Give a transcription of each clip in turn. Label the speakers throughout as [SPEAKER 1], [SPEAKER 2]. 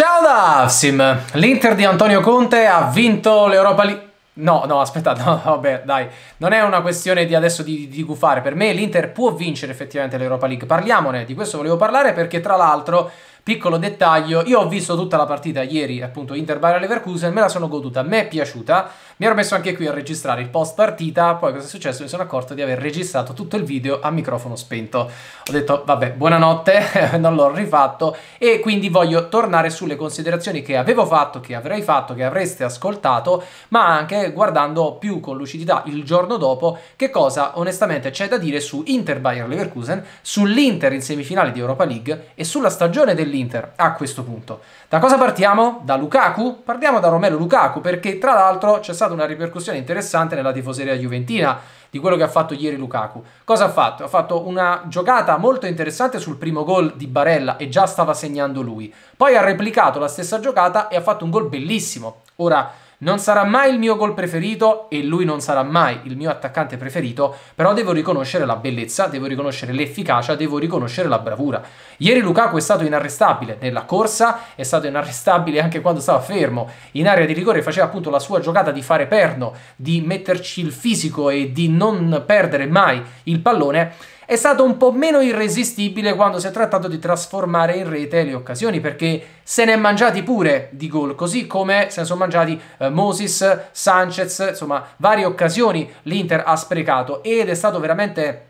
[SPEAKER 1] Ciao da Afsim! L'Inter di Antonio Conte ha vinto l'Europa League... No, no, aspettate, no, vabbè, dai. Non è una questione di adesso di, di gufare. Per me l'Inter può vincere effettivamente l'Europa League. Parliamone, di questo volevo parlare perché tra l'altro, piccolo dettaglio, io ho visto tutta la partita ieri, appunto, Inter-Bayer-Leverkusen, me la sono goduta, mi è piaciuta. Mi ero messo anche qui a registrare il post partita, poi cosa è successo? Mi sono accorto di aver registrato tutto il video a microfono spento. Ho detto vabbè, buonanotte, non l'ho rifatto e quindi voglio tornare sulle considerazioni che avevo fatto, che avrei fatto, che avreste ascoltato, ma anche guardando più con lucidità il giorno dopo che cosa onestamente c'è da dire su Inter Bayern Leverkusen, sull'Inter in semifinale di Europa League e sulla stagione dell'Inter a questo punto. Da cosa partiamo? Da Lukaku? Partiamo da Romero Lukaku perché tra l'altro c'è stato stata una ripercussione interessante nella tifoseria juventina di quello che ha fatto ieri Lukaku. Cosa ha fatto? Ha fatto una giocata molto interessante sul primo gol di Barella e già stava segnando lui. Poi ha replicato la stessa giocata e ha fatto un gol bellissimo. Ora non sarà mai il mio gol preferito e lui non sarà mai il mio attaccante preferito, però devo riconoscere la bellezza, devo riconoscere l'efficacia, devo riconoscere la bravura. Ieri Lukaku è stato inarrestabile nella corsa, è stato inarrestabile anche quando stava fermo. In area di rigore faceva appunto la sua giocata di fare perno, di metterci il fisico e di non perdere mai il pallone è stato un po' meno irresistibile quando si è trattato di trasformare in rete le occasioni, perché se ne è mangiati pure di gol, così come se ne sono mangiati eh, Moses, Sanchez, insomma, varie occasioni l'Inter ha sprecato ed è stato veramente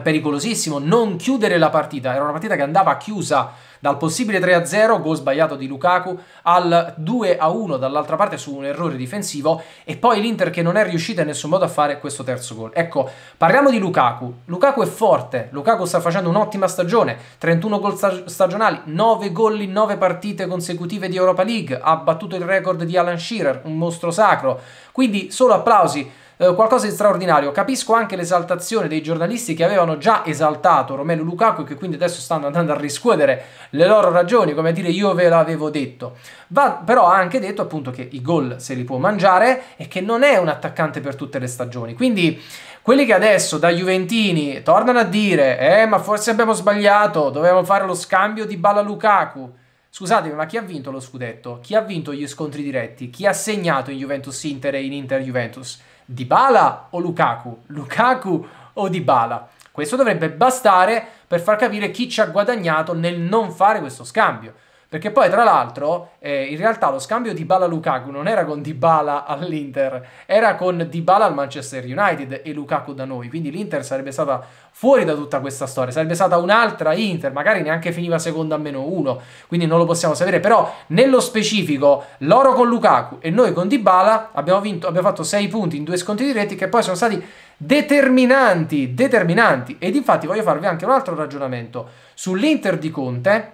[SPEAKER 1] pericolosissimo non chiudere la partita. Era una partita che andava chiusa dal possibile 3-0, gol sbagliato di Lukaku, al 2-1 dall'altra parte su un errore difensivo e poi l'Inter che non è riuscita in nessun modo a fare questo terzo gol. Ecco, parliamo di Lukaku. Lukaku è forte, Lukaku sta facendo un'ottima stagione, 31 gol stagionali, 9 gol in 9 partite consecutive di Europa League, ha battuto il record di Alan Shearer, un mostro sacro. Quindi solo applausi eh, qualcosa di straordinario. Capisco anche l'esaltazione dei giornalisti che avevano già esaltato Romelu Lukaku e che quindi adesso stanno andando a riscuotere le loro ragioni, come a dire io ve l'avevo detto. Va però anche detto appunto che i gol se li può mangiare e che non è un attaccante per tutte le stagioni. Quindi quelli che adesso da Juventini tornano a dire eh ma forse abbiamo sbagliato, dovevamo fare lo scambio di Bala Lukaku. Scusatemi, ma chi ha vinto lo scudetto? Chi ha vinto gli scontri diretti? Chi ha segnato in Juventus Inter e in Inter Juventus? Dybala o Lukaku? Lukaku o Dybala? Questo dovrebbe bastare per far capire chi ci ha guadagnato nel non fare questo scambio. Perché poi, tra l'altro, eh, in realtà lo scambio di Bala Lukaku non era con Dybala all'Inter, era con Dybala al Manchester United e Lukaku da noi. Quindi l'Inter sarebbe stata fuori da tutta questa storia, sarebbe stata un'altra Inter, magari neanche finiva seconda a meno uno, quindi non lo possiamo sapere. Però, nello specifico, loro con Lukaku e noi con Dybala abbiamo, vinto, abbiamo fatto 6 punti in due sconti diretti che poi sono stati determinanti, determinanti. Ed infatti voglio farvi anche un altro ragionamento sull'Inter di Conte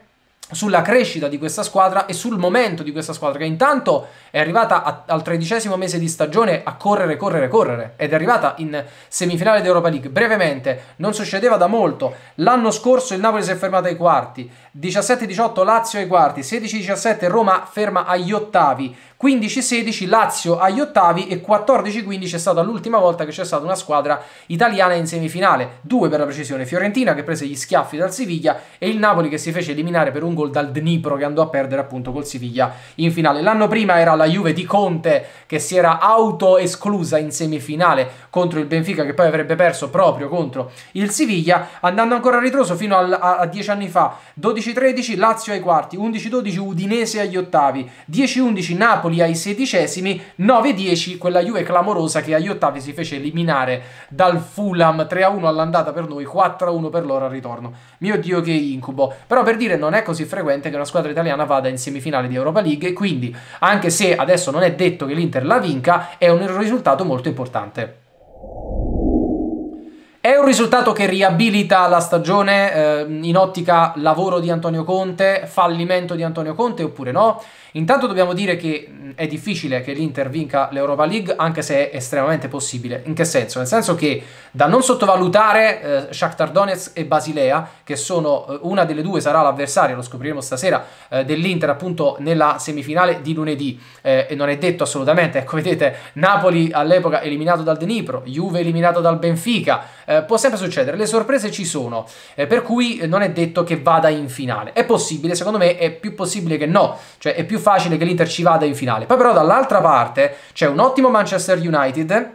[SPEAKER 1] sulla crescita di questa squadra e sul momento di questa squadra che intanto è arrivata a, al tredicesimo mese di stagione a correre, correre, correre ed è arrivata in semifinale d'Europa League brevemente, non succedeva da molto l'anno scorso il Napoli si è fermato ai quarti 17-18 Lazio ai quarti 16-17 Roma ferma agli ottavi 15-16 Lazio agli ottavi e 14-15 è stata l'ultima volta che c'è stata una squadra italiana in semifinale. Due per la precisione, Fiorentina che prese gli schiaffi dal Siviglia e il Napoli che si fece eliminare per un gol dal Dnipro che andò a perdere appunto col Siviglia in finale. L'anno prima era la Juve di Conte che si era auto-esclusa in semifinale contro il Benfica che poi avrebbe perso proprio contro il Siviglia, andando ancora a ritroso fino al, a, a 10 anni fa, 12-13 Lazio ai quarti, 11-12 Udinese agli ottavi, 10-11 Napoli Napoli ai sedicesimi, 9-10 quella Juve clamorosa che agli ottavi si fece eliminare dal Fulham 3-1 all'andata per noi, 4-1 per loro al ritorno. Mio Dio che incubo. Però per dire non è così frequente che una squadra italiana vada in semifinale di Europa League, e quindi anche se adesso non è detto che l'Inter la vinca, è un risultato molto importante. È un risultato che riabilita la stagione eh, in ottica lavoro di Antonio Conte, fallimento di Antonio Conte oppure no? Intanto dobbiamo dire che è difficile che l'Inter vinca l'Europa League anche se è estremamente possibile. In che senso? Nel senso che da non sottovalutare eh, Shakhtar Donetsk e Basilea, che sono eh, una delle due sarà l'avversario, lo scopriremo stasera, eh, dell'Inter appunto nella semifinale di lunedì. Eh, e non è detto assolutamente, ecco vedete Napoli all'epoca eliminato dal Dnipro, Juve eliminato dal Benfica, eh, eh, può sempre succedere, le sorprese ci sono, eh, per cui non è detto che vada in finale. È possibile, secondo me è più possibile che no, cioè è più facile che l'Inter ci vada in finale. Poi però dall'altra parte c'è un ottimo Manchester United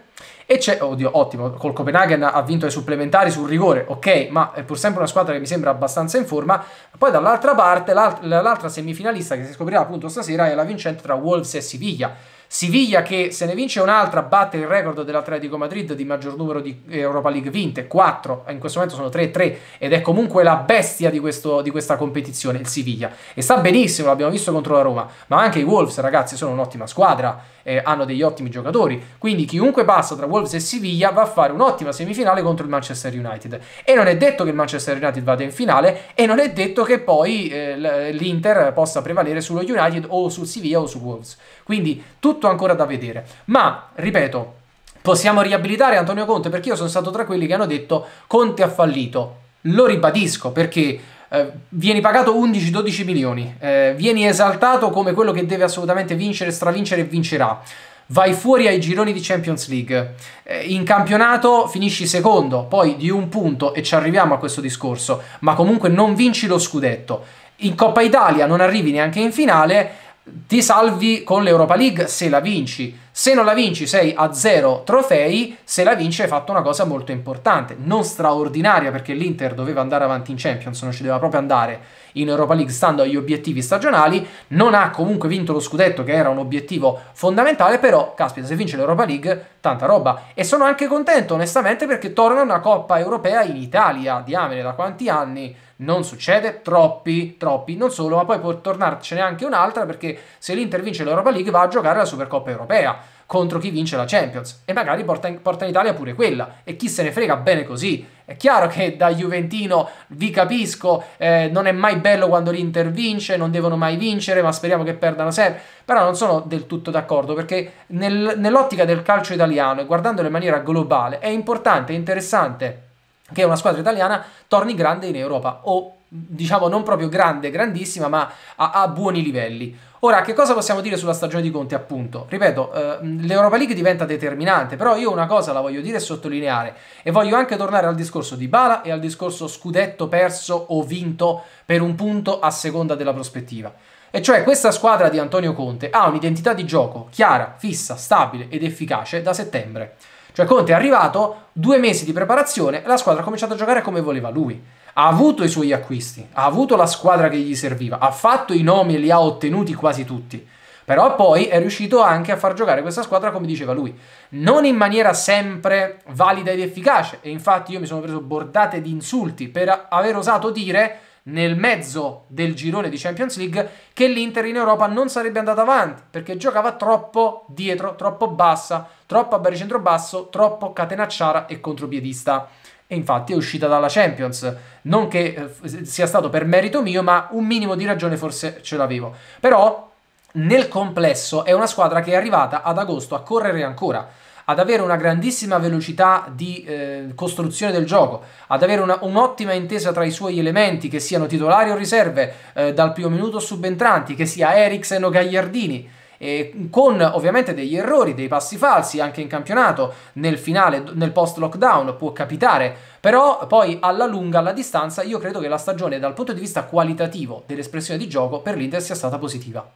[SPEAKER 1] e c'è, oddio, ottimo, col Copenaghen ha vinto i supplementari sul rigore, ok, ma è pur sempre una squadra che mi sembra abbastanza in forma. Poi dall'altra parte, l'altra semifinalista che si scoprirà appunto stasera è la vincente tra Wolves e Siviglia Siviglia che se ne vince un'altra batte il record dell'Atletico Madrid di maggior numero di Europa League vinte, 4, in questo momento sono 3-3 ed è comunque la bestia di, questo, di questa competizione, il Siviglia. E sta benissimo, l'abbiamo visto contro la Roma, ma anche i Wolves ragazzi sono un'ottima squadra, eh, hanno degli ottimi giocatori, quindi chiunque passa tra Wolves e Siviglia va a fare un'ottima semifinale contro il Manchester United. E non è detto che il Manchester United vada in finale e non è detto che poi eh, l'Inter possa prevalere sullo United o sul Siviglia o su Wolves. Quindi tutto ancora da vedere. Ma, ripeto, possiamo riabilitare Antonio Conte perché io sono stato tra quelli che hanno detto Conte ha fallito. Lo ribadisco perché eh, vieni pagato 11-12 milioni, eh, vieni esaltato come quello che deve assolutamente vincere, stravincere e vincerà. Vai fuori ai gironi di Champions League. Eh, in campionato finisci secondo, poi di un punto e ci arriviamo a questo discorso, ma comunque non vinci lo scudetto. In Coppa Italia non arrivi neanche in finale ti salvi con l'Europa League se la vinci. Se non la vinci sei a zero trofei, se la vinci hai fatto una cosa molto importante, non straordinaria perché l'Inter doveva andare avanti in Champions, non ci doveva proprio andare in Europa League stando agli obiettivi stagionali, non ha comunque vinto lo scudetto che era un obiettivo fondamentale, però caspita se vince l'Europa League tanta roba. E sono anche contento, onestamente, perché torna una Coppa Europea in Italia, diamine, da quanti anni non succede? Troppi, troppi, non solo, ma poi può tornarcene anche un'altra, perché se l'Inter vince l'Europa League va a giocare la Supercoppa Europea contro chi vince la Champions e magari porta in, porta in Italia pure quella e chi se ne frega bene così. È chiaro che da Juventino vi capisco, eh, non è mai bello quando l'Inter vince, non devono mai vincere, ma speriamo che perdano sempre, però non sono del tutto d'accordo perché nel, nell'ottica del calcio italiano e guardandolo in maniera globale è importante, è interessante che una squadra italiana torni grande in Europa o diciamo non proprio grande, grandissima, ma a, a, buoni livelli. Ora, che cosa possiamo dire sulla stagione di Conte, appunto? Ripeto, eh, l'Europa League diventa determinante, però io una cosa la voglio dire e sottolineare, e voglio anche tornare al discorso di Bala e al discorso scudetto perso o vinto per un punto a seconda della prospettiva. E cioè questa squadra di Antonio Conte ha un'identità di gioco chiara, fissa, stabile ed efficace da settembre. Cioè Conte è arrivato, due mesi di preparazione, e la squadra ha cominciato a giocare come voleva lui ha avuto i suoi acquisti, ha avuto la squadra che gli serviva, ha fatto i nomi e li ha ottenuti quasi tutti. Però poi è riuscito anche a far giocare questa squadra, come diceva lui, non in maniera sempre valida ed efficace. E infatti io mi sono preso bordate di insulti per aver osato dire nel mezzo del girone di Champions League che l'Inter in Europa non sarebbe andata avanti perché giocava troppo dietro, troppo bassa, troppo a baricentro basso, troppo catenacciara e contropiedista e infatti è uscita dalla Champions. Non che eh, sia stato per merito mio, ma un minimo di ragione forse ce l'avevo. Però nel complesso è una squadra che è arrivata ad agosto a correre ancora ad avere una grandissima velocità di eh, costruzione del gioco, ad avere una, un'ottima intesa tra i suoi elementi, che siano titolari o riserve, eh, dal primo minuto subentranti, che sia Eriksen o Gagliardini, eh, con ovviamente degli errori, dei passi falsi anche in campionato, nel finale, nel post lockdown può capitare, però poi alla lunga, alla distanza, io credo che la stagione dal punto di vista qualitativo dell'espressione di gioco per l'Inter sia stata positiva.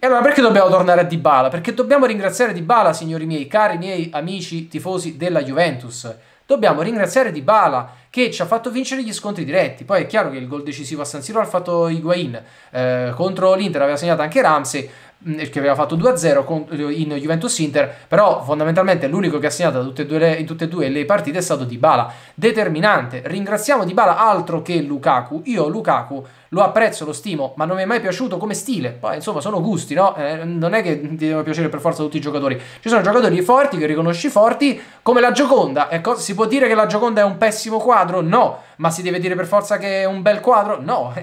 [SPEAKER 1] E allora perché dobbiamo tornare a Dybala? Perché dobbiamo ringraziare Dybala, signori miei, cari miei amici tifosi della Juventus dobbiamo ringraziare Di Bala che ci ha fatto vincere gli scontri diretti. Poi è chiaro che il gol decisivo a San Siro ha fatto Higuain, eh, contro l'Inter aveva segnato anche Ramsey, mm, che aveva fatto 2-0 eh, in Juventus Inter, però fondamentalmente l'unico che ha segnato tutte le, in tutte e due le partite è stato Dybala, determinante. Ringraziamo Dybala altro che Lukaku. Io Lukaku lo apprezzo, lo stimo, ma non mi è mai piaciuto come stile. Poi, insomma, sono gusti, no? Eh, non è che ti devono piacere per forza tutti i giocatori. Ci sono giocatori forti che riconosci forti, come la Gioconda. Ecco, si può dire che la Gioconda è un pessimo quadro? No. Ma si deve dire per forza che è un bel quadro? No.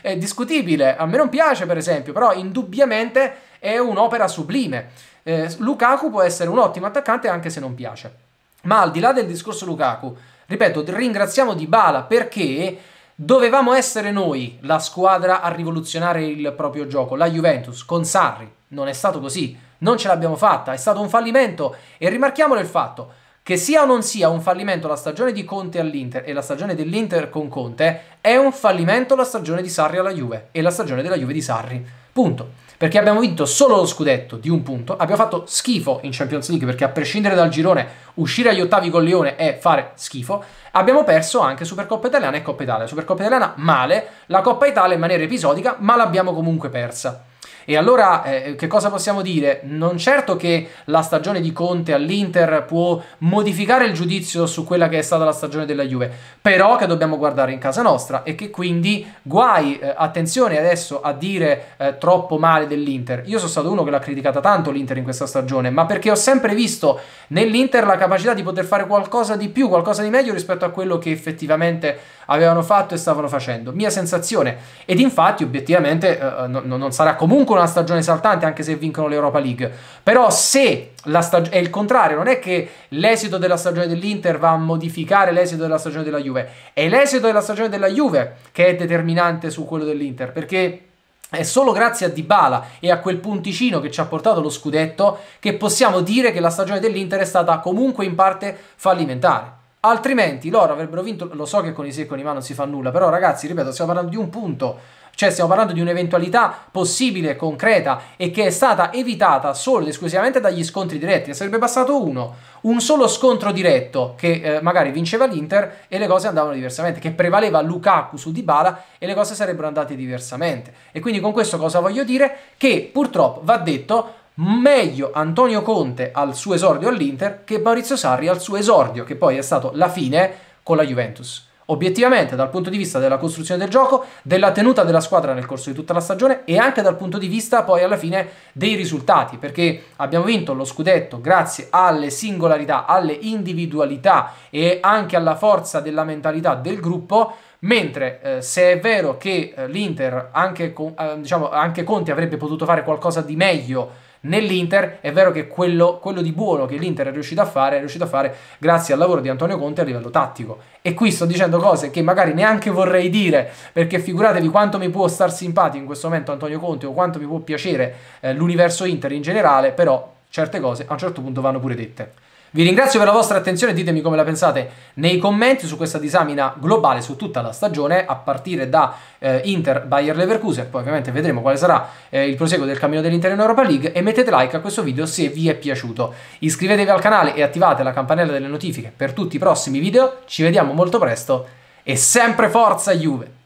[SPEAKER 1] è discutibile. A me non piace, per esempio, però indubbiamente è un'opera sublime. Eh, Lukaku può essere un ottimo attaccante anche se non piace. Ma al di là del discorso Lukaku, ripeto, ringraziamo Dybala perché Dovevamo essere noi la squadra a rivoluzionare il proprio gioco, la Juventus, con Sarri. Non è stato così, non ce l'abbiamo fatta, è stato un fallimento e rimarchiamolo il fatto che sia o non sia un fallimento la stagione di Conte all'Inter e la stagione dell'Inter con Conte, è un fallimento la stagione di Sarri alla Juve e la stagione della Juve di Sarri. Punto perché abbiamo vinto solo lo scudetto di un punto, abbiamo fatto schifo in Champions League perché a prescindere dal girone uscire agli ottavi con Lione è fare schifo, abbiamo perso anche Supercoppa Italiana e Coppa Italia, Supercoppa Italiana male, la Coppa Italia in maniera episodica ma l'abbiamo comunque persa. E allora eh, che cosa possiamo dire? Non certo che la stagione di Conte all'Inter può modificare il giudizio su quella che è stata la stagione della Juve, però che dobbiamo guardare in casa nostra e che quindi guai, eh, attenzione adesso a dire eh, troppo male dell'Inter. Io sono stato uno che l'ha criticata tanto l'Inter in questa stagione, ma perché ho sempre visto nell'Inter la capacità di poter fare qualcosa di più, qualcosa di meglio rispetto a quello che effettivamente avevano fatto e stavano facendo. Mia sensazione. Ed infatti, obiettivamente, eh, eh no, non sarà comunque una stagione saltante, anche se vincono l'Europa League. Però se la stag- è il contrario, non è che l'esito della stagione dell'Inter va a modificare l'esito della stagione della Juve, è l'esito della stagione della Juve che è determinante su quello dell'Inter, perché... È solo grazie a Dybala e a quel punticino che ci ha portato lo scudetto che possiamo dire che la stagione dell'Inter è stata comunque in parte fallimentare. Altrimenti loro avrebbero vinto, lo so che con i secoli in mano non si fa nulla, però ragazzi, ripeto, stiamo parlando di un punto, cioè stiamo parlando di un'eventualità possibile, concreta e che è stata evitata solo ed esclusivamente dagli scontri diretti, ne sarebbe bastato uno, un solo scontro diretto che eh, magari vinceva l'Inter e le cose andavano diversamente, che prevaleva Lukaku su Dybala e le cose sarebbero andate diversamente. E quindi con questo cosa voglio dire? Che purtroppo va detto meglio Antonio Conte al suo esordio all'Inter che Maurizio Sarri al suo esordio, che poi è stato la fine con la Juventus. Obiettivamente, dal punto di vista della costruzione del gioco, della tenuta della squadra nel corso di tutta la stagione e anche dal punto di vista poi alla fine dei risultati, perché abbiamo vinto lo scudetto grazie alle singolarità, alle individualità e anche alla forza della mentalità del gruppo. Mentre eh, se è vero che eh, l'Inter, anche, con, eh, diciamo, anche Conti avrebbe potuto fare qualcosa di meglio nell'Inter è vero che quello, quello di buono che l'Inter è riuscito a fare è riuscito a fare grazie al lavoro di Antonio Conte a livello tattico e qui sto dicendo cose che magari neanche vorrei dire perché figuratevi quanto mi può star simpatico in questo momento Antonio Conte o quanto mi può piacere eh, l'universo Inter in generale però certe cose a un certo punto vanno pure dette. Vi ringrazio per la vostra attenzione, ditemi come la pensate nei commenti su questa disamina globale su tutta la stagione, a partire da eh, Inter Bayer Leverkusen, poi ovviamente vedremo quale sarà eh, il proseguo del cammino dell'Inter in Europa League e mettete like a questo video se vi è piaciuto. Iscrivetevi al canale e attivate la campanella delle notifiche per tutti i prossimi video, ci vediamo molto presto e sempre forza Juve!